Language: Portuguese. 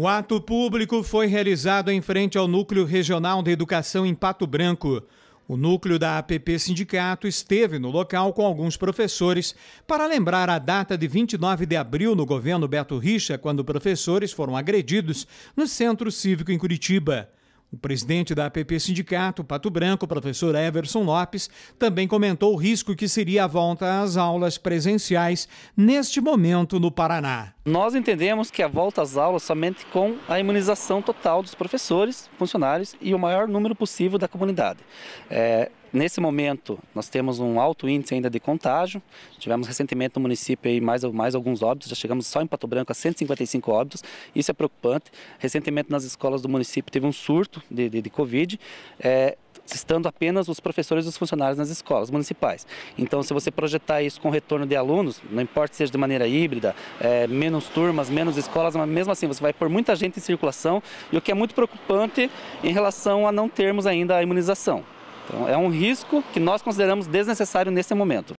O ato público foi realizado em frente ao Núcleo Regional de Educação em Pato Branco. O núcleo da APP Sindicato esteve no local com alguns professores para lembrar a data de 29 de abril no governo Beto Richa, quando professores foram agredidos no Centro Cívico em Curitiba. O presidente da APP Sindicato, Pato Branco, professor Everson Lopes, também comentou o risco que seria a volta às aulas presenciais neste momento no Paraná. Nós entendemos que a volta às aulas somente com a imunização total dos professores, funcionários e o maior número possível da comunidade. É, nesse momento, nós temos um alto índice ainda de contágio. Tivemos recentemente no município aí mais, mais alguns óbitos, já chegamos só em Pato Branco a 155 óbitos. Isso é preocupante. Recentemente, nas escolas do município, teve um surto de, de, de Covid. É, estando apenas os professores e os funcionários nas escolas municipais. Então, se você projetar isso com retorno de alunos, não importa se seja de maneira híbrida, é, menos turmas, menos escolas, mas mesmo assim você vai pôr muita gente em circulação e o que é muito preocupante em relação a não termos ainda a imunização. Então, é um risco que nós consideramos desnecessário nesse momento.